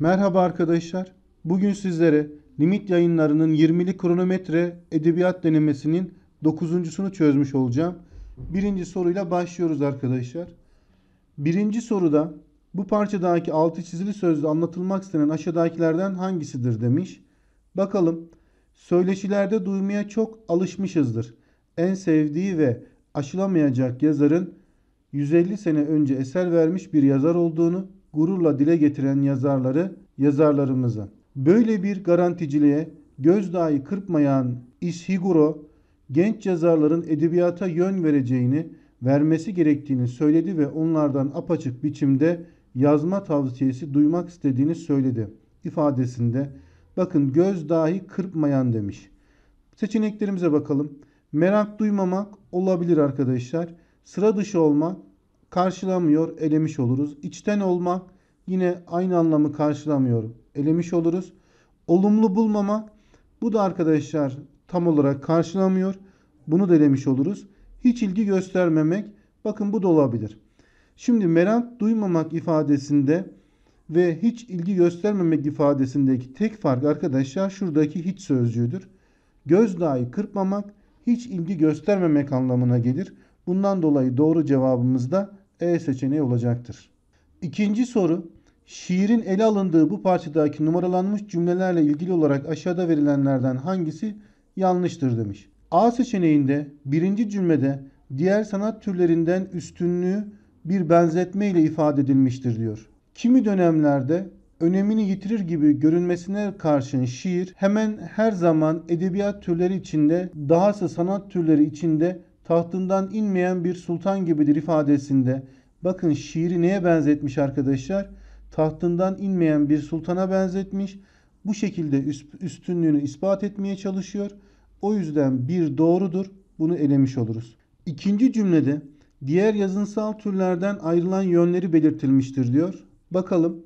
Merhaba arkadaşlar. Bugün sizlere Limit Yayınları'nın 20'li kronometre edebiyat denemesinin 9.sunu çözmüş olacağım. Birinci soruyla başlıyoruz arkadaşlar. Birinci soruda bu parçadaki altı çizili sözde anlatılmak istenen aşağıdakilerden hangisidir demiş. Bakalım. Söyleşilerde duymaya çok alışmışızdır. En sevdiği ve aşılamayacak yazarın 150 sene önce eser vermiş bir yazar olduğunu gururla dile getiren yazarları, yazarlarımızı. Böyle bir garanticiliğe göz dahi kırpmayan Ishiguro, genç yazarların edebiyata yön vereceğini, vermesi gerektiğini söyledi ve onlardan apaçık biçimde yazma tavsiyesi duymak istediğini söyledi. ifadesinde bakın göz dahi kırpmayan demiş. Seçeneklerimize bakalım. Merak duymamak olabilir arkadaşlar. Sıra dışı olmak karşılamıyor, elemiş oluruz. İçten olmak yine aynı anlamı karşılamıyor, elemiş oluruz. Olumlu bulmamak, bu da arkadaşlar tam olarak karşılamıyor. Bunu da elemiş oluruz. Hiç ilgi göstermemek bakın bu da olabilir. Şimdi merak duymamak ifadesinde ve hiç ilgi göstermemek ifadesindeki tek fark arkadaşlar şuradaki hiç sözcüğüdür. Göz dahi kırpmamak hiç ilgi göstermemek anlamına gelir. Bundan dolayı doğru cevabımız da e seçeneği olacaktır. İkinci soru şiirin ele alındığı bu parçadaki numaralanmış cümlelerle ilgili olarak aşağıda verilenlerden hangisi yanlıştır demiş. A seçeneğinde birinci cümlede diğer sanat türlerinden üstünlüğü bir benzetme ile ifade edilmiştir diyor. Kimi dönemlerde önemini yitirir gibi görünmesine karşın şiir hemen her zaman edebiyat türleri içinde dahası sanat türleri içinde tahtından inmeyen bir sultan gibidir ifadesinde bakın şiiri neye benzetmiş arkadaşlar? Tahtından inmeyen bir sultana benzetmiş. Bu şekilde üstünlüğünü ispat etmeye çalışıyor. O yüzden bir doğrudur. Bunu elemiş oluruz. İkinci cümlede diğer yazınsal türlerden ayrılan yönleri belirtilmiştir diyor. Bakalım.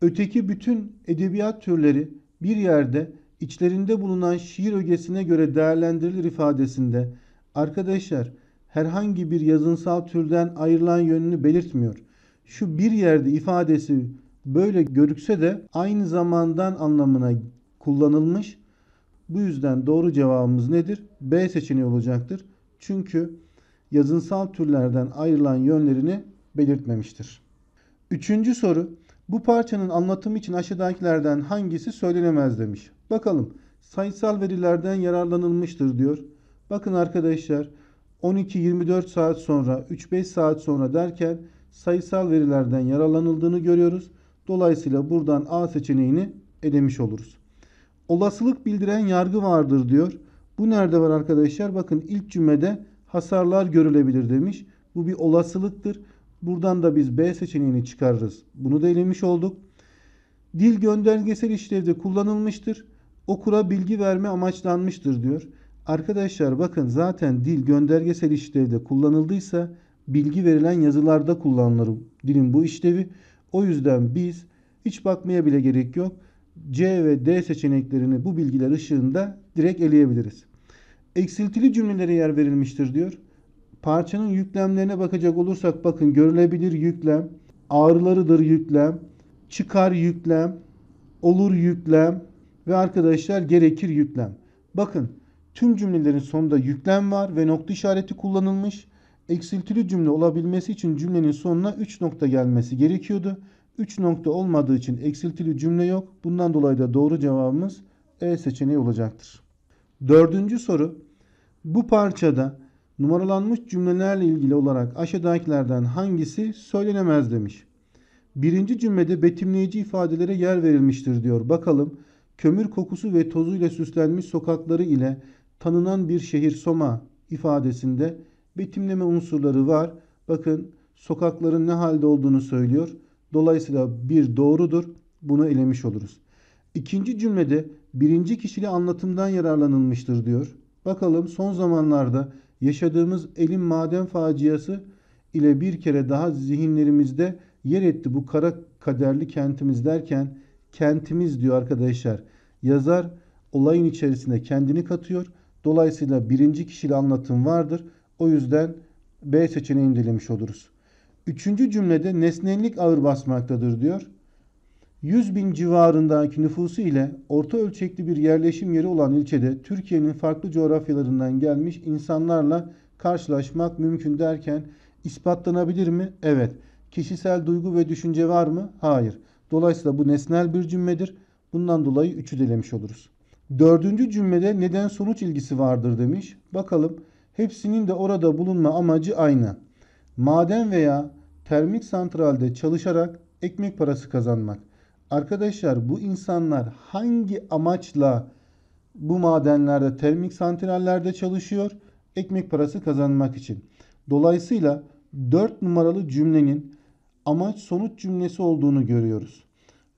Öteki bütün edebiyat türleri bir yerde içlerinde bulunan şiir ögesine göre değerlendirilir ifadesinde Arkadaşlar herhangi bir yazınsal türden ayrılan yönünü belirtmiyor. Şu bir yerde ifadesi böyle görükse de aynı zamandan anlamına kullanılmış. Bu yüzden doğru cevabımız nedir? B seçeneği olacaktır. Çünkü yazınsal türlerden ayrılan yönlerini belirtmemiştir. Üçüncü soru. Bu parçanın anlatımı için aşağıdakilerden hangisi söylenemez demiş. Bakalım sayısal verilerden yararlanılmıştır diyor. Bakın arkadaşlar 12-24 saat sonra 3-5 saat sonra derken sayısal verilerden yararlanıldığını görüyoruz. Dolayısıyla buradan A seçeneğini elemiş oluruz. Olasılık bildiren yargı vardır diyor. Bu nerede var arkadaşlar? Bakın ilk cümlede hasarlar görülebilir demiş. Bu bir olasılıktır. Buradan da biz B seçeneğini çıkarırız. Bunu da elemiş olduk. Dil göndergesel işlevde kullanılmıştır. Okura bilgi verme amaçlanmıştır diyor. Arkadaşlar bakın zaten dil göndergesel işlevde kullanıldıysa bilgi verilen yazılarda kullanılır dilin bu işlevi. O yüzden biz hiç bakmaya bile gerek yok. C ve D seçeneklerini bu bilgiler ışığında direkt eleyebiliriz. Eksiltili cümlelere yer verilmiştir diyor. Parçanın yüklemlerine bakacak olursak bakın görülebilir yüklem, ağrılarıdır yüklem, çıkar yüklem, olur yüklem ve arkadaşlar gerekir yüklem. Bakın Tüm cümlelerin sonunda yüklem var ve nokta işareti kullanılmış. Eksiltili cümle olabilmesi için cümlenin sonuna 3 nokta gelmesi gerekiyordu. 3 nokta olmadığı için eksiltili cümle yok. Bundan dolayı da doğru cevabımız E seçeneği olacaktır. Dördüncü soru. Bu parçada numaralanmış cümlelerle ilgili olarak aşağıdakilerden hangisi söylenemez demiş. Birinci cümlede betimleyici ifadelere yer verilmiştir diyor. Bakalım kömür kokusu ve tozuyla süslenmiş sokakları ile tanınan bir şehir Soma ifadesinde betimleme unsurları var. Bakın sokakların ne halde olduğunu söylüyor. Dolayısıyla bir doğrudur. Bunu elemiş oluruz. İkinci cümlede birinci kişili anlatımdan yararlanılmıştır diyor. Bakalım son zamanlarda yaşadığımız elin maden faciası ile bir kere daha zihinlerimizde yer etti bu kara kaderli kentimiz derken kentimiz diyor arkadaşlar. Yazar olayın içerisinde kendini katıyor Dolayısıyla birinci kişili anlatım vardır. O yüzden B seçeneğini dilemiş oluruz. Üçüncü cümlede nesnellik ağır basmaktadır diyor. 100 bin civarındaki nüfusu ile orta ölçekli bir yerleşim yeri olan ilçede Türkiye'nin farklı coğrafyalarından gelmiş insanlarla karşılaşmak mümkün derken ispatlanabilir mi? Evet. Kişisel duygu ve düşünce var mı? Hayır. Dolayısıyla bu nesnel bir cümledir. Bundan dolayı 3'ü delemiş oluruz. Dördüncü cümlede neden sonuç ilgisi vardır demiş. Bakalım hepsinin de orada bulunma amacı aynı. Maden veya termik santralde çalışarak ekmek parası kazanmak. Arkadaşlar bu insanlar hangi amaçla bu madenlerde termik santrallerde çalışıyor? Ekmek parası kazanmak için. Dolayısıyla 4 numaralı cümlenin amaç sonuç cümlesi olduğunu görüyoruz.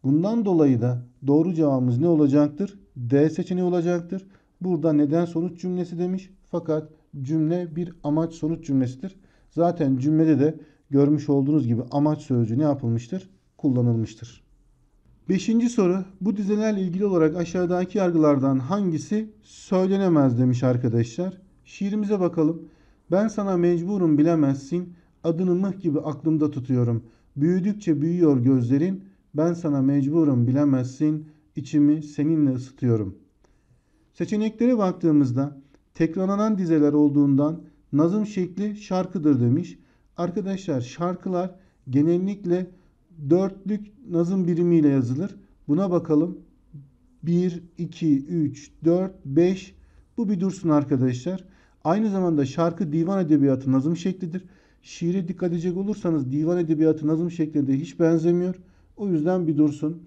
Bundan dolayı da doğru cevabımız ne olacaktır? D seçeneği olacaktır. Burada neden sonuç cümlesi demiş. Fakat cümle bir amaç sonuç cümlesidir. Zaten cümlede de görmüş olduğunuz gibi amaç sözcüğü ne yapılmıştır? Kullanılmıştır. Beşinci soru bu dizelerle ilgili olarak aşağıdaki yargılardan hangisi söylenemez demiş arkadaşlar. Şiirimize bakalım. Ben sana mecburum bilemezsin adını mıh gibi aklımda tutuyorum. Büyüdükçe büyüyor gözlerin ben sana mecburum bilemezsin içimi seninle ısıtıyorum. Seçeneklere baktığımızda tekrarlanan dizeler olduğundan nazım şekli şarkıdır demiş. Arkadaşlar şarkılar genellikle dörtlük nazım birimiyle yazılır. Buna bakalım. 1, 2, 3, 4, 5. Bu bir dursun arkadaşlar. Aynı zamanda şarkı divan edebiyatı nazım şeklidir. Şiire dikkat edecek olursanız divan edebiyatı nazım şeklinde hiç benzemiyor. O yüzden bir dursun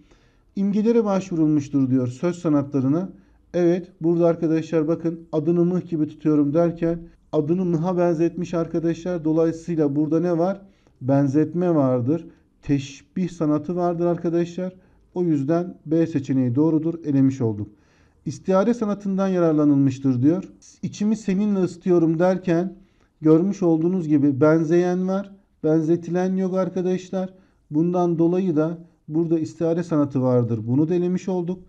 imgelere başvurulmuştur diyor söz sanatlarına. Evet burada arkadaşlar bakın adını mıh gibi tutuyorum derken adını mıha benzetmiş arkadaşlar. Dolayısıyla burada ne var? Benzetme vardır. Teşbih sanatı vardır arkadaşlar. O yüzden B seçeneği doğrudur. Elemiş olduk. İstihare sanatından yararlanılmıştır diyor. İçimi seninle ısıtıyorum derken görmüş olduğunuz gibi benzeyen var. Benzetilen yok arkadaşlar. Bundan dolayı da Burada istihare sanatı vardır. Bunu delemiş olduk.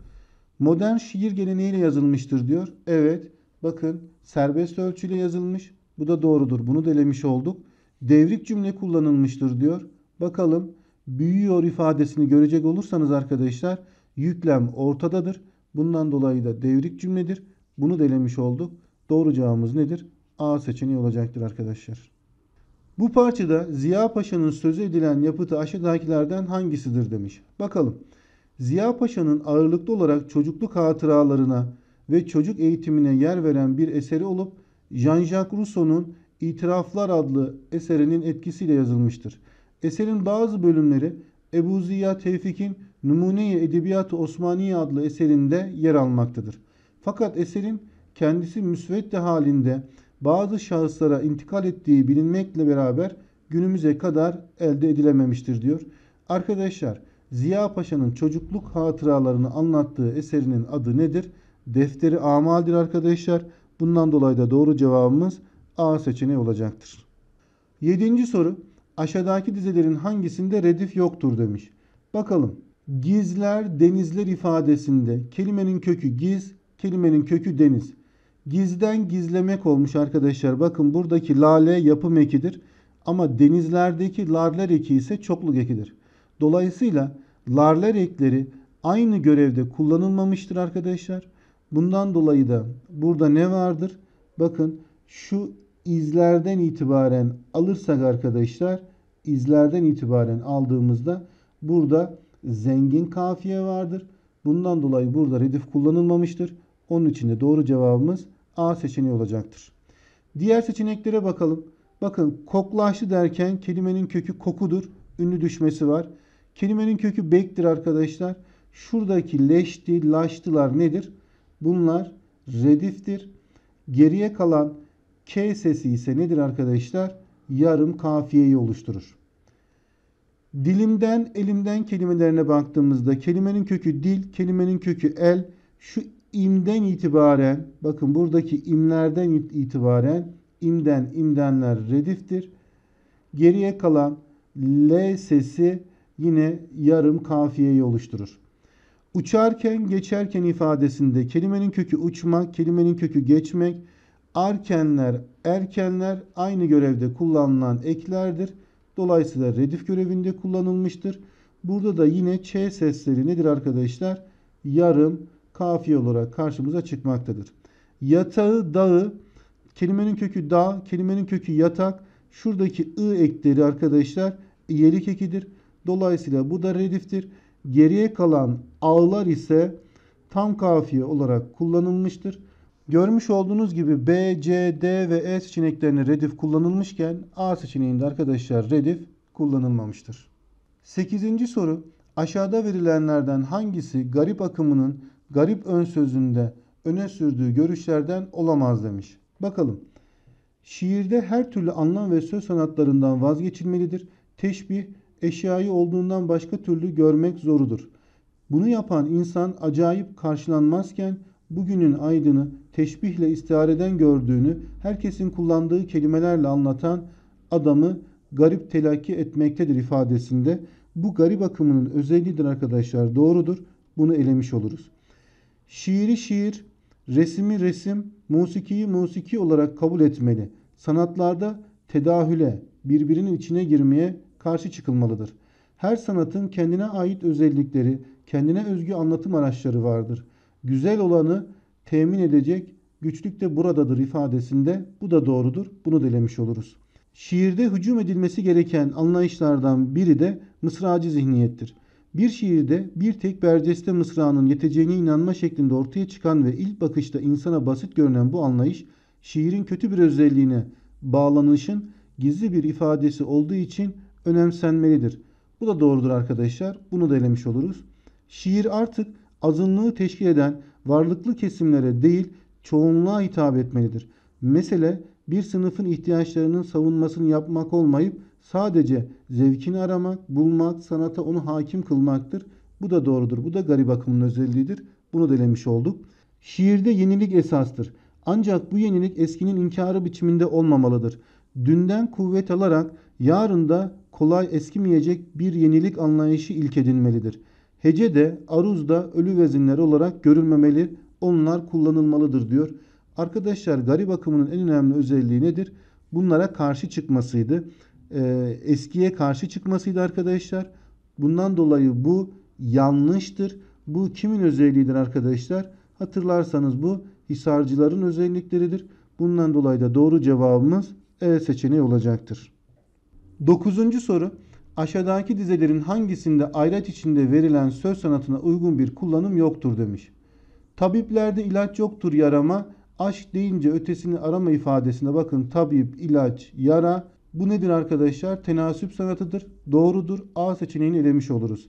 Modern şiir geleneğiyle yazılmıştır diyor. Evet. Bakın serbest ölçüyle yazılmış. Bu da doğrudur. Bunu delemiş olduk. Devrik cümle kullanılmıştır diyor. Bakalım büyüyor ifadesini görecek olursanız arkadaşlar yüklem ortadadır. Bundan dolayı da devrik cümledir. Bunu delemiş olduk. Doğru cevabımız nedir? A seçeneği olacaktır arkadaşlar. Bu parçada Ziya Paşa'nın sözü edilen yapıtı aşağıdakilerden hangisidir demiş. Bakalım. Ziya Paşa'nın ağırlıklı olarak çocukluk hatıralarına ve çocuk eğitimine yer veren bir eseri olup Jean-Jacques Rousseau'nun İtiraflar adlı eserinin etkisiyle yazılmıştır. Eserin bazı bölümleri Ebu Ziya Tevfik'in Numune-i Edebiyat-ı Osmaniye adlı eserinde yer almaktadır. Fakat eserin kendisi müsvedde halinde bazı şahıslara intikal ettiği bilinmekle beraber günümüze kadar elde edilememiştir diyor. Arkadaşlar Ziya Paşa'nın çocukluk hatıralarını anlattığı eserinin adı nedir? Defteri amaldir arkadaşlar. Bundan dolayı da doğru cevabımız A seçeneği olacaktır. Yedinci soru aşağıdaki dizelerin hangisinde redif yoktur demiş. Bakalım gizler denizler ifadesinde kelimenin kökü giz kelimenin kökü deniz. Gizden gizlemek olmuş arkadaşlar. Bakın buradaki lale yapım ekidir. Ama denizlerdeki larlar eki ise çokluk ekidir. Dolayısıyla larlar ekleri aynı görevde kullanılmamıştır arkadaşlar. Bundan dolayı da burada ne vardır? Bakın şu izlerden itibaren alırsak arkadaşlar izlerden itibaren aldığımızda burada zengin kafiye vardır. Bundan dolayı burada redif kullanılmamıştır. Onun için de doğru cevabımız A seçeneği olacaktır. Diğer seçeneklere bakalım. Bakın koklaştı derken kelimenin kökü kokudur. Ünlü düşmesi var. Kelimenin kökü bektir arkadaşlar. Şuradaki leşti, laştılar nedir? Bunlar rediftir. Geriye kalan K sesi ise nedir arkadaşlar? Yarım kafiyeyi oluşturur. Dilimden, elimden kelimelerine baktığımızda kelimenin kökü dil, kelimenin kökü el. Şu imden itibaren bakın buradaki imlerden itibaren imden imdenler rediftir. Geriye kalan L sesi yine yarım kafiyeyi oluşturur. Uçarken, geçerken ifadesinde kelimenin kökü uçmak, kelimenin kökü geçmek, arkenler, erkenler aynı görevde kullanılan eklerdir. Dolayısıyla redif görevinde kullanılmıştır. Burada da yine ç sesleri nedir arkadaşlar? Yarım kafi olarak karşımıza çıkmaktadır. Yatağı, dağı, kelimenin kökü dağ, kelimenin kökü yatak. Şuradaki ı ekleri arkadaşlar iyelik ekidir. Dolayısıyla bu da rediftir. Geriye kalan ağlar ise tam kafiye olarak kullanılmıştır. Görmüş olduğunuz gibi B, C, D ve E seçeneklerine redif kullanılmışken A seçeneğinde arkadaşlar redif kullanılmamıştır. 8. soru aşağıda verilenlerden hangisi garip akımının garip ön sözünde öne sürdüğü görüşlerden olamaz demiş. Bakalım. Şiirde her türlü anlam ve söz sanatlarından vazgeçilmelidir. Teşbih eşyayı olduğundan başka türlü görmek zorudur. Bunu yapan insan acayip karşılanmazken bugünün aydını teşbihle istihareden gördüğünü herkesin kullandığı kelimelerle anlatan adamı garip telakki etmektedir ifadesinde. Bu garip akımının özelliğidir arkadaşlar doğrudur. Bunu elemiş oluruz. Şiiri şiir, resmi resim, musikiyi musiki olarak kabul etmeli. Sanatlarda tedahüle, birbirinin içine girmeye karşı çıkılmalıdır. Her sanatın kendine ait özellikleri, kendine özgü anlatım araçları vardır. Güzel olanı temin edecek güçlük de buradadır ifadesinde bu da doğrudur. Bunu dilemiş oluruz. Şiirde hücum edilmesi gereken anlayışlardan biri de mısracı zihniyettir. Bir şiirde bir tek berceste mısranın yeteceğine inanma şeklinde ortaya çıkan ve ilk bakışta insana basit görünen bu anlayış, şiirin kötü bir özelliğine bağlanışın gizli bir ifadesi olduğu için önemsenmelidir. Bu da doğrudur arkadaşlar. Bunu da elemiş oluruz. Şiir artık azınlığı teşkil eden varlıklı kesimlere değil çoğunluğa hitap etmelidir. Mesele bir sınıfın ihtiyaçlarının savunmasını yapmak olmayıp Sadece zevkini aramak, bulmak, sanata onu hakim kılmaktır. Bu da doğrudur. Bu da garip akımın özelliğidir. Bunu delemiş olduk. Şiirde yenilik esastır. Ancak bu yenilik eskinin inkarı biçiminde olmamalıdır. Dünden kuvvet alarak yarında kolay eskimeyecek bir yenilik anlayışı ilk edinmelidir. Hece de, aruz da ölü vezinler olarak görülmemeli, onlar kullanılmalıdır diyor. Arkadaşlar garip akımının en önemli özelliği nedir? Bunlara karşı çıkmasıydı e, eskiye karşı çıkmasıydı arkadaşlar. Bundan dolayı bu yanlıştır. Bu kimin özelliğidir arkadaşlar? Hatırlarsanız bu hisarcıların özellikleridir. Bundan dolayı da doğru cevabımız E seçeneği olacaktır. Dokuzuncu soru. Aşağıdaki dizelerin hangisinde ayraç içinde verilen söz sanatına uygun bir kullanım yoktur demiş. Tabiplerde ilaç yoktur yarama, aşk deyince ötesini arama ifadesine bakın tabip, ilaç, yara bu nedir arkadaşlar? Tenasüp sanatıdır. Doğrudur. A seçeneğini elemiş oluruz.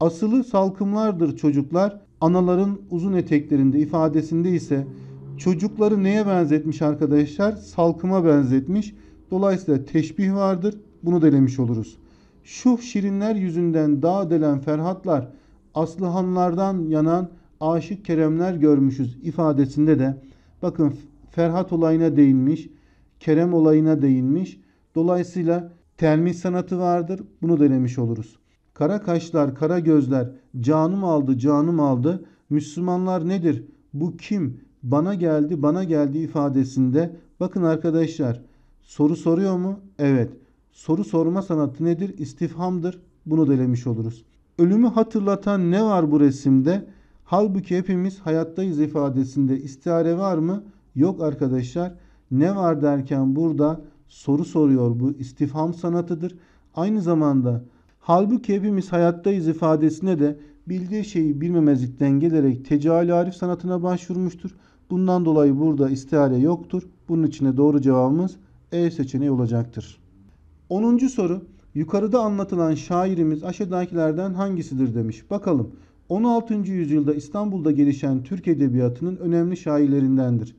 Asılı salkımlardır çocuklar. Anaların uzun eteklerinde ifadesinde ise çocukları neye benzetmiş arkadaşlar? Salkıma benzetmiş. Dolayısıyla teşbih vardır. Bunu da elemiş oluruz. Şu şirinler yüzünden dağ delen Ferhatlar, Aslıhanlardan yanan aşık Keremler görmüşüz ifadesinde de bakın Ferhat olayına değinmiş, Kerem olayına değinmiş. Dolayısıyla telmin sanatı vardır. Bunu denemiş oluruz. Kara kaşlar, kara gözler, canım aldı, canım aldı. Müslümanlar nedir? Bu kim? Bana geldi, bana geldi ifadesinde. Bakın arkadaşlar, soru soruyor mu? Evet. Soru sorma sanatı nedir? İstifhamdır. Bunu delemiş oluruz. Ölümü hatırlatan ne var bu resimde? Halbuki hepimiz hayattayız ifadesinde istiare var mı? Yok arkadaşlar. Ne var derken burada soru soruyor. Bu istifham sanatıdır. Aynı zamanda halbuki hepimiz hayattayız ifadesine de bildiği şeyi bilmemezlikten gelerek tecaül arif sanatına başvurmuştur. Bundan dolayı burada istihare yoktur. Bunun içine doğru cevabımız E seçeneği olacaktır. 10. soru. Yukarıda anlatılan şairimiz aşağıdakilerden hangisidir demiş. Bakalım. 16. yüzyılda İstanbul'da gelişen Türk edebiyatının önemli şairlerindendir.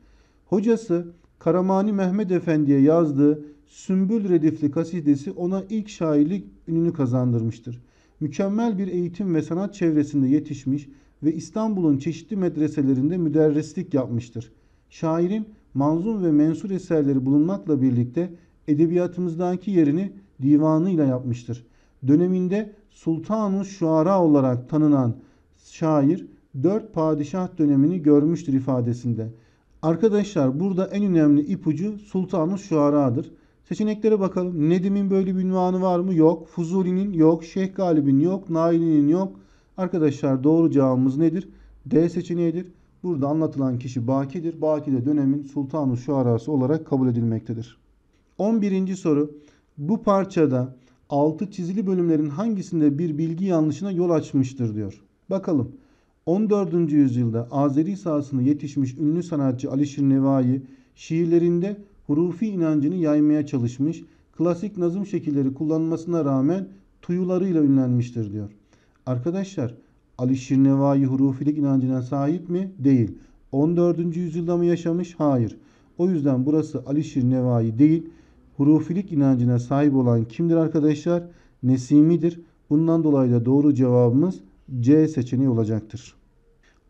Hocası Karamani Mehmet Efendi'ye yazdığı Sümbül Redifli kasidesi ona ilk şairlik ününü kazandırmıştır. Mükemmel bir eğitim ve sanat çevresinde yetişmiş ve İstanbul'un çeşitli medreselerinde müderrislik yapmıştır. Şairin manzum ve mensur eserleri bulunmakla birlikte edebiyatımızdaki yerini divanıyla yapmıştır. Döneminde Sultanus Şuara olarak tanınan şair dört padişah dönemini görmüştür ifadesinde.'' Arkadaşlar burada en önemli ipucu Sultanus Şuara'dır. Seçeneklere bakalım. Nedim'in böyle bir ünvanı var mı? Yok. Fuzuli'nin yok. Şeyh Galib'in yok. Naili'nin yok. Arkadaşlar doğru cevabımız nedir? D seçeneğidir. Burada anlatılan kişi Baki'dir. Baki de dönemin Sultanus Şuarası olarak kabul edilmektedir. 11. soru. Bu parçada altı çizili bölümlerin hangisinde bir bilgi yanlışına yol açmıştır diyor. Bakalım. 14. yüzyılda Azeri sahasına yetişmiş ünlü sanatçı Alişir Nevai şiirlerinde hurufi inancını yaymaya çalışmış, klasik nazım şekilleri kullanmasına rağmen tuyularıyla ünlenmiştir diyor. Arkadaşlar Alişir Nevai hurufilik inancına sahip mi? Değil. 14. yüzyılda mı yaşamış? Hayır. O yüzden burası Alişir Nevai değil, hurufilik inancına sahip olan kimdir arkadaşlar? Nesimi'dir. Bundan dolayı da doğru cevabımız C seçeneği olacaktır.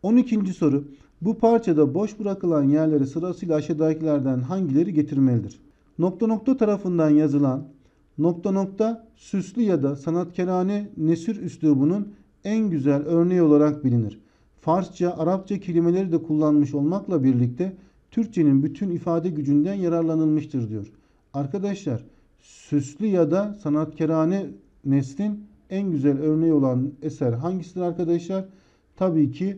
12. soru. Bu parçada boş bırakılan yerleri sırasıyla aşağıdakilerden hangileri getirmelidir? Nokta nokta tarafından yazılan nokta nokta süslü ya da sanatkarane nesir üslubunun en güzel örneği olarak bilinir. Farsça, Arapça kelimeleri de kullanmış olmakla birlikte Türkçenin bütün ifade gücünden yararlanılmıştır diyor. Arkadaşlar süslü ya da sanatkarane neslin en güzel örneği olan eser hangisidir arkadaşlar? Tabii ki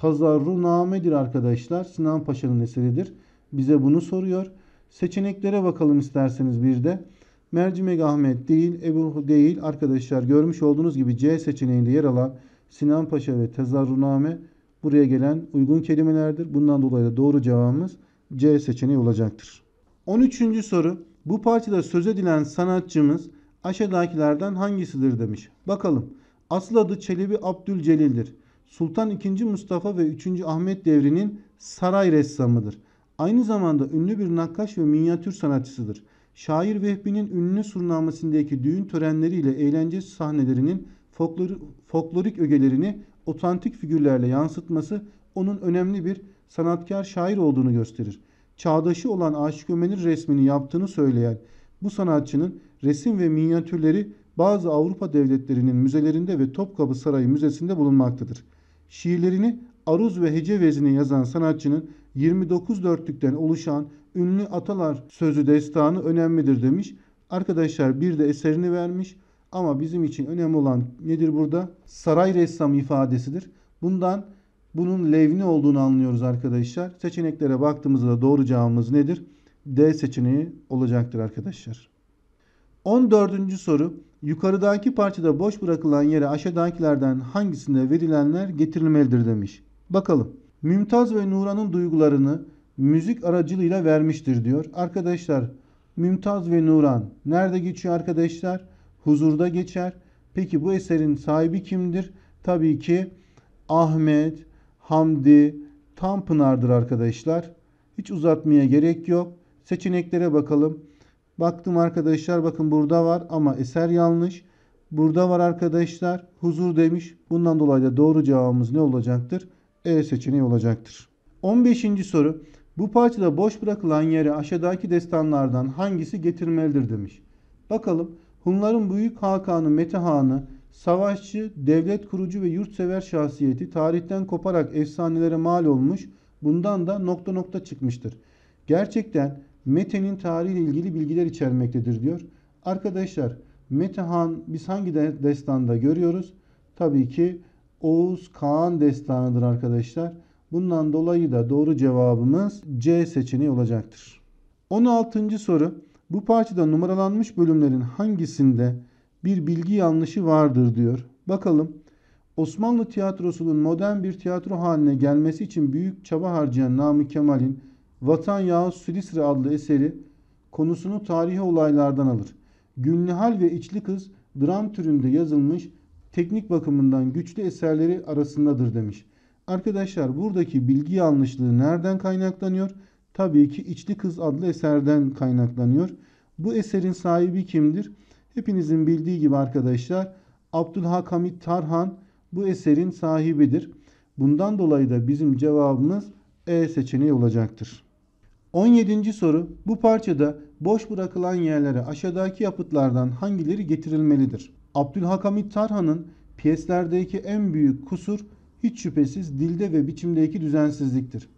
Tazarruname'dir arkadaşlar. Sinan Paşa'nın eseridir. Bize bunu soruyor. Seçeneklere bakalım isterseniz bir de. Mercimek Ahmet değil, Ebu değil arkadaşlar. Görmüş olduğunuz gibi C seçeneğinde yer alan Sinan Paşa ve Tezarruname buraya gelen uygun kelimelerdir. Bundan dolayı da doğru cevabımız C seçeneği olacaktır. 13. soru. Bu parçada söz edilen sanatçımız aşağıdakilerden hangisidir demiş. Bakalım. Asıl adı Çelebi Abdülcelil'dir. Sultan II. Mustafa ve 3. Ahmet devrinin saray ressamıdır. Aynı zamanda ünlü bir nakkaş ve minyatür sanatçısıdır. Şair Vehbi'nin ünlü surnamesindeki düğün törenleriyle eğlence sahnelerinin folklor folklorik ögelerini otantik figürlerle yansıtması onun önemli bir sanatkar şair olduğunu gösterir. Çağdaşı olan Aşık Ömer'in resmini yaptığını söyleyen bu sanatçının resim ve minyatürleri bazı Avrupa devletlerinin müzelerinde ve Topkapı Sarayı Müzesi'nde bulunmaktadır. Şiirlerini aruz ve hece vezine yazan sanatçının 29 dörtlükten oluşan ünlü Atalar sözü destanı önemlidir demiş. Arkadaşlar bir de eserini vermiş ama bizim için önemli olan nedir burada? Saray ressamı ifadesidir. Bundan bunun levni olduğunu anlıyoruz arkadaşlar. Seçeneklere baktığımızda doğru cevabımız nedir? D seçeneği olacaktır arkadaşlar. 14. soru. Yukarıdaki parçada boş bırakılan yere aşağıdakilerden hangisinde verilenler getirilmelidir demiş. Bakalım. Mümtaz ve Nuran'ın duygularını müzik aracılığıyla vermiştir diyor. Arkadaşlar Mümtaz ve Nuran nerede geçiyor arkadaşlar? Huzurda geçer. Peki bu eserin sahibi kimdir? Tabii ki Ahmet, Hamdi, Tanpınar'dır arkadaşlar. Hiç uzatmaya gerek yok. Seçeneklere bakalım. Baktım arkadaşlar bakın burada var ama eser yanlış. Burada var arkadaşlar huzur demiş. Bundan dolayı da doğru cevabımız ne olacaktır? E seçeneği olacaktır. 15. soru. Bu parçada boş bırakılan yere aşağıdaki destanlardan hangisi getirmelidir demiş. Bakalım Hunların Büyük Hakan'ı Metehan'ı savaşçı, devlet kurucu ve yurtsever şahsiyeti tarihten koparak efsanelere mal olmuş. Bundan da nokta nokta çıkmıştır. Gerçekten Mete'nin tarihiyle ilgili bilgiler içermektedir diyor. Arkadaşlar Mete Han biz hangi destanda görüyoruz? Tabii ki Oğuz Kağan destanıdır arkadaşlar. Bundan dolayı da doğru cevabımız C seçeneği olacaktır. 16. soru. Bu parçada numaralanmış bölümlerin hangisinde bir bilgi yanlışı vardır diyor. Bakalım. Osmanlı tiyatrosunun modern bir tiyatro haline gelmesi için büyük çaba harcayan Namık Kemal'in Vatan Yağı Silistre adlı eseri konusunu tarihi olaylardan alır. Günlihal ve İçli Kız dram türünde yazılmış teknik bakımından güçlü eserleri arasındadır demiş. Arkadaşlar buradaki bilgi yanlışlığı nereden kaynaklanıyor? Tabii ki İçli Kız adlı eserden kaynaklanıyor. Bu eserin sahibi kimdir? Hepinizin bildiği gibi arkadaşlar Abdülhakamit Tarhan bu eserin sahibidir. Bundan dolayı da bizim cevabımız E seçeneği olacaktır. 17. soru bu parçada boş bırakılan yerlere aşağıdaki yapıtlardan hangileri getirilmelidir? Abdülhakamit Tarhan'ın piyeslerdeki en büyük kusur hiç şüphesiz dilde ve biçimdeki düzensizliktir.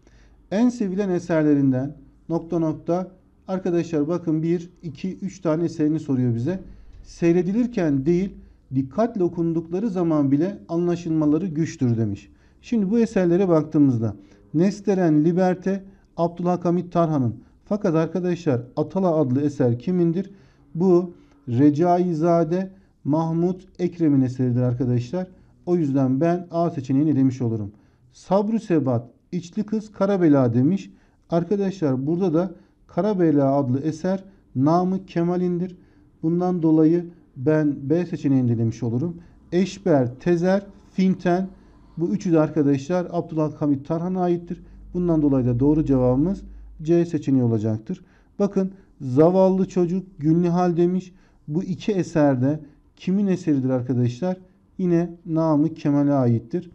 En sevilen eserlerinden nokta nokta arkadaşlar bakın 1, 2, 3 tane eserini soruyor bize. Seyredilirken değil dikkatle okundukları zaman bile anlaşılmaları güçtür demiş. Şimdi bu eserlere baktığımızda Nesteren Liberte Abdülhakamit Tarhan'ın. Fakat arkadaşlar Atala adlı eser kimindir? Bu Recaizade Mahmut Ekrem'in eseridir arkadaşlar. O yüzden ben A seçeneğini demiş olurum. Sabrü Sebat İçli Kız Karabela demiş. Arkadaşlar burada da Karabela adlı eser namı Kemal'indir. Bundan dolayı ben B seçeneğini demiş olurum. Eşber, Tezer, Finten bu üçü de arkadaşlar Abdülhamit Tarhan'a aittir. Bundan dolayı da doğru cevabımız C seçeneği olacaktır. Bakın zavallı çocuk Gülnihal demiş. Bu iki eserde kimin eseridir arkadaşlar? Yine Namık Kemal'e aittir.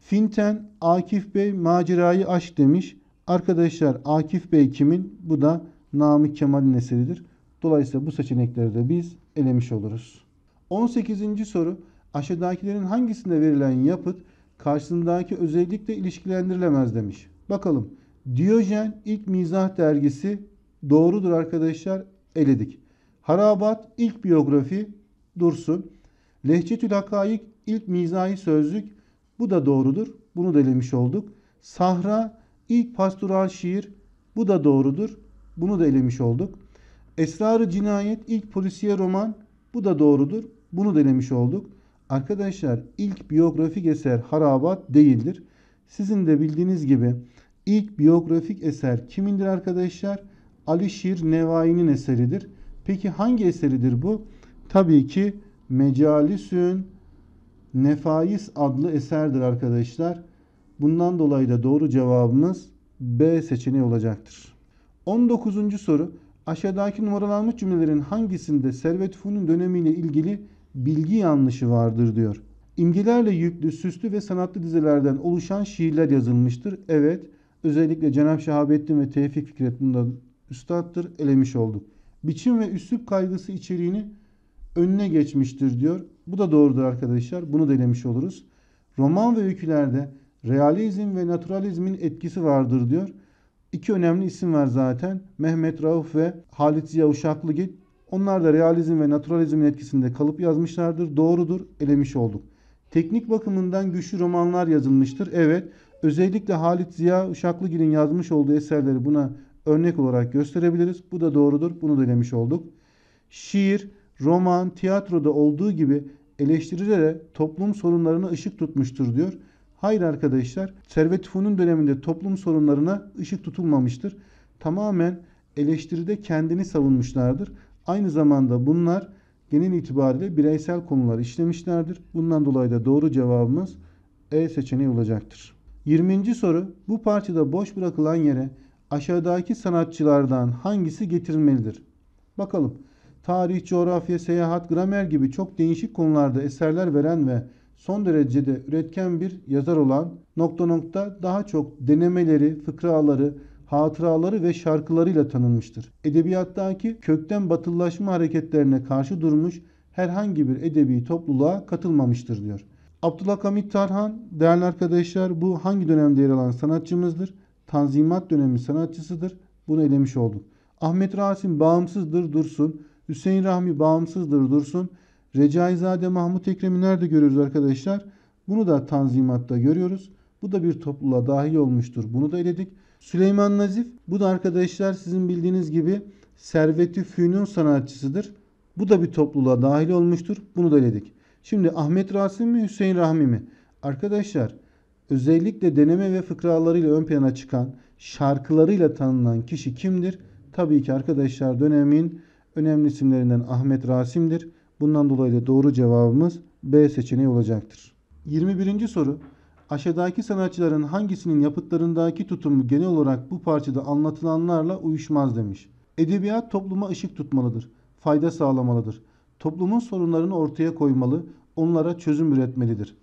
Finten Akif Bey macerayı aşk demiş. Arkadaşlar Akif Bey kimin? Bu da Namık Kemal'in eseridir. Dolayısıyla bu seçenekleri de biz elemiş oluruz. 18. soru aşağıdakilerin hangisinde verilen yapıt karşısındaki özellikle ilişkilendirilemez demiş. Bakalım. Diyojen ilk mizah dergisi doğrudur arkadaşlar. Eledik. Harabat ilk biyografi dursun. Lehçetül Hakaik ilk mizahi sözlük bu da doğrudur. Bunu da elemiş olduk. Sahra ilk pastoral şiir bu da doğrudur. Bunu da elemiş olduk. Esrarı Cinayet ilk polisiye roman bu da doğrudur. Bunu da elemiş olduk. Arkadaşlar ilk biyografik eser Harabat değildir. Sizin de bildiğiniz gibi İlk biyografik eser kimindir arkadaşlar? Alişir Nevai'nin eseridir. Peki hangi eseridir bu? Tabii ki Mecalisün Nefais adlı eserdir arkadaşlar. Bundan dolayı da doğru cevabımız B seçeneği olacaktır. 19. soru. Aşağıdaki numaralanmış cümlelerin hangisinde Servet Fu'nun dönemiyle ilgili bilgi yanlışı vardır diyor. İmgelerle yüklü, süslü ve sanatlı dizelerden oluşan şiirler yazılmıştır. Evet, Özellikle Cenab-ı Şahabettin ve Tevfik Fikret bundan üstattır elemiş olduk. Biçim ve üslup kaygısı içeriğini önüne geçmiştir diyor. Bu da doğrudur arkadaşlar. Bunu da elemiş oluruz. Roman ve öykülerde realizm ve naturalizmin etkisi vardır diyor. İki önemli isim var zaten. Mehmet Rauf ve Halit Ziya Uşaklıgil. Onlar da realizm ve naturalizmin etkisinde kalıp yazmışlardır. Doğrudur, elemiş olduk. Teknik bakımından güçlü romanlar yazılmıştır. Evet, Özellikle Halit Ziya Uşaklıgil'in yazmış olduğu eserleri buna örnek olarak gösterebiliriz. Bu da doğrudur. Bunu da demiş olduk. Şiir, roman, tiyatroda olduğu gibi eleştirilere toplum sorunlarına ışık tutmuştur diyor. Hayır arkadaşlar, Servet Fun'un döneminde toplum sorunlarına ışık tutulmamıştır. Tamamen eleştiride kendini savunmuşlardır. Aynı zamanda bunlar genel itibariyle bireysel konular işlemişlerdir. Bundan dolayı da doğru cevabımız E seçeneği olacaktır. 20. soru bu parçada boş bırakılan yere aşağıdaki sanatçılardan hangisi getirilmelidir? Bakalım. Tarih, coğrafya, seyahat, gramer gibi çok değişik konularda eserler veren ve son derecede üretken bir yazar olan nokta nokta daha çok denemeleri, fıkraları, hatıraları ve şarkılarıyla tanınmıştır. Edebiyattaki kökten batılılaşma hareketlerine karşı durmuş herhangi bir edebi topluluğa katılmamıştır diyor. Abdullah Kamit Tarhan, değerli arkadaşlar bu hangi dönemde yer alan sanatçımızdır? Tanzimat dönemi sanatçısıdır. Bunu elemiş olduk. Ahmet Rasim bağımsızdır dursun. Hüseyin Rahmi bağımsızdır dursun. Recaizade Mahmut Ekrem'i nerede görüyoruz arkadaşlar? Bunu da Tanzimat'ta görüyoruz. Bu da bir topluluğa dahil olmuştur. Bunu da eledik. Süleyman Nazif bu da arkadaşlar sizin bildiğiniz gibi servet Fünun sanatçısıdır. Bu da bir topluluğa dahil olmuştur. Bunu da eledik. Şimdi Ahmet Rasim mi Hüseyin Rahmi mi? Arkadaşlar özellikle deneme ve fıkralarıyla ön plana çıkan şarkılarıyla tanınan kişi kimdir? Tabii ki arkadaşlar dönemin önemli isimlerinden Ahmet Rasim'dir. Bundan dolayı da doğru cevabımız B seçeneği olacaktır. 21. soru. Aşağıdaki sanatçıların hangisinin yapıtlarındaki tutumu genel olarak bu parçada anlatılanlarla uyuşmaz demiş. Edebiyat topluma ışık tutmalıdır, fayda sağlamalıdır toplumun sorunlarını ortaya koymalı, onlara çözüm üretmelidir.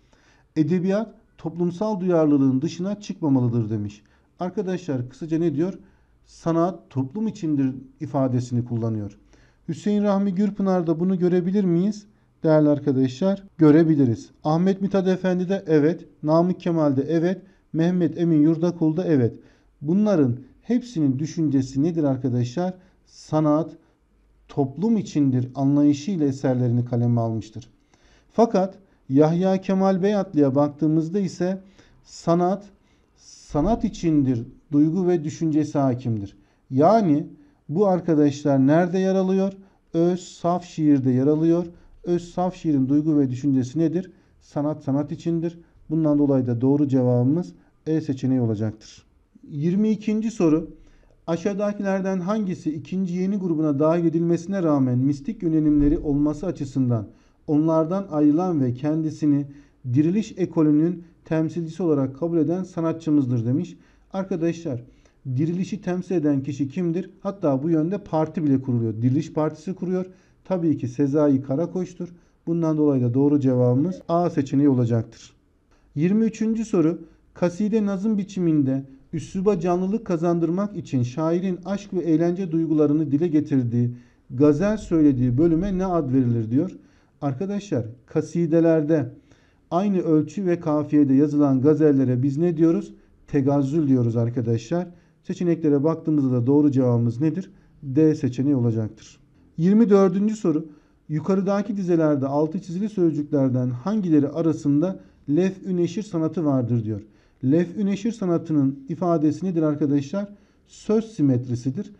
Edebiyat toplumsal duyarlılığın dışına çıkmamalıdır demiş. Arkadaşlar kısaca ne diyor? Sanat toplum içindir ifadesini kullanıyor. Hüseyin Rahmi Gürpınar da bunu görebilir miyiz? Değerli arkadaşlar görebiliriz. Ahmet Mithat Efendi de evet, Namık Kemal de evet, Mehmet Emin Yurdakul da evet. Bunların hepsinin düşüncesi nedir arkadaşlar? Sanat toplum içindir anlayışıyla eserlerini kaleme almıştır. Fakat Yahya Kemal Beyatlı'ya baktığımızda ise sanat, sanat içindir duygu ve düşüncesi hakimdir. Yani bu arkadaşlar nerede yer alıyor? Öz saf şiirde yer alıyor. Öz saf şiirin duygu ve düşüncesi nedir? Sanat sanat içindir. Bundan dolayı da doğru cevabımız E seçeneği olacaktır. 22. soru Aşağıdakilerden hangisi ikinci yeni grubuna dahil edilmesine rağmen mistik yönelimleri olması açısından onlardan ayrılan ve kendisini diriliş ekolünün temsilcisi olarak kabul eden sanatçımızdır demiş. Arkadaşlar dirilişi temsil eden kişi kimdir? Hatta bu yönde parti bile kuruluyor. Diriliş Partisi kuruyor. Tabii ki Sezai Karakoç'tur. Bundan dolayı da doğru cevabımız A seçeneği olacaktır. 23. soru kaside nazım biçiminde üsluba canlılık kazandırmak için şairin aşk ve eğlence duygularını dile getirdiği, gazel söylediği bölüme ne ad verilir diyor. Arkadaşlar kasidelerde aynı ölçü ve kafiyede yazılan gazellere biz ne diyoruz? Tegazül diyoruz arkadaşlar. Seçeneklere baktığımızda da doğru cevabımız nedir? D seçeneği olacaktır. 24. soru. Yukarıdaki dizelerde altı çizili sözcüklerden hangileri arasında lef üneşir sanatı vardır diyor lef Üneşir sanatının ifadesi nedir arkadaşlar? Söz simetrisidir.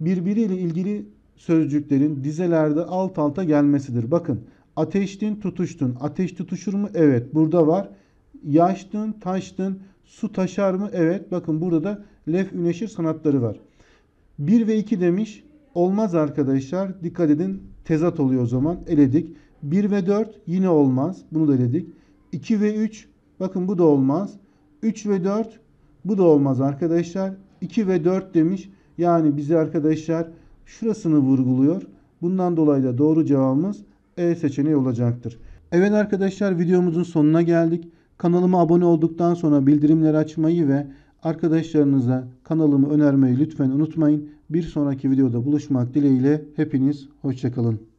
Birbiriyle ilgili sözcüklerin dizelerde alt alta gelmesidir. Bakın ateştin tutuştun. Ateş tutuşur mu? Evet burada var. Yaştın taştın. Su taşar mı? Evet bakın burada da lef Üneşir sanatları var. 1 ve 2 demiş. Olmaz arkadaşlar. Dikkat edin tezat oluyor o zaman. Eledik. 1 ve 4 yine olmaz. Bunu da eledik. 2 ve 3 bakın bu da olmaz. 3 ve 4 bu da olmaz arkadaşlar. 2 ve 4 demiş. Yani bize arkadaşlar şurasını vurguluyor. Bundan dolayı da doğru cevabımız E seçeneği olacaktır. Evet arkadaşlar videomuzun sonuna geldik. Kanalıma abone olduktan sonra bildirimleri açmayı ve arkadaşlarınıza kanalımı önermeyi lütfen unutmayın. Bir sonraki videoda buluşmak dileğiyle hepiniz hoşçakalın.